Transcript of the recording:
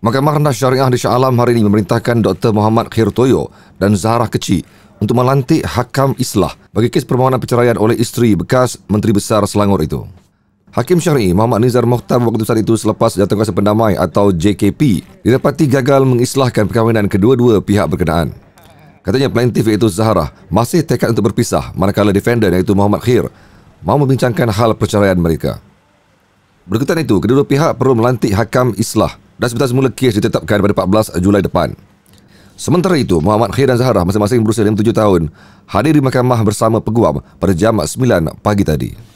Mahkamah Rendah Syariah di Shah Alam hari ini memerintahkan Dr. Muhammad Khirtoyo dan Zahra keci untuk melantik Hakam Islah bagi kes permohonan perceraian oleh isteri bekas Menteri Besar Selangor itu. Hakim Syar'i Muhammad Nizar Mokhtar Waktu saat itu selepas jatuh kuasa pendamai atau JKP didapati gagal mengislahkan perkahwinan kedua-dua pihak berkenaan. Katanya plaintif iaitu Zahara masih tekad untuk berpisah manakala defender iaitu Muhammad Khir mahu membincangkan hal perceraian mereka. Berikutan itu, kedua-dua pihak perlu melantik hakam islah dan sebentar semula kes ditetapkan pada 14 Julai depan. Sementara itu, Muhammad Khair dan Zahara masing-masing berusia 57 tahun hadir di mahkamah bersama peguam pada jam 9 pagi tadi.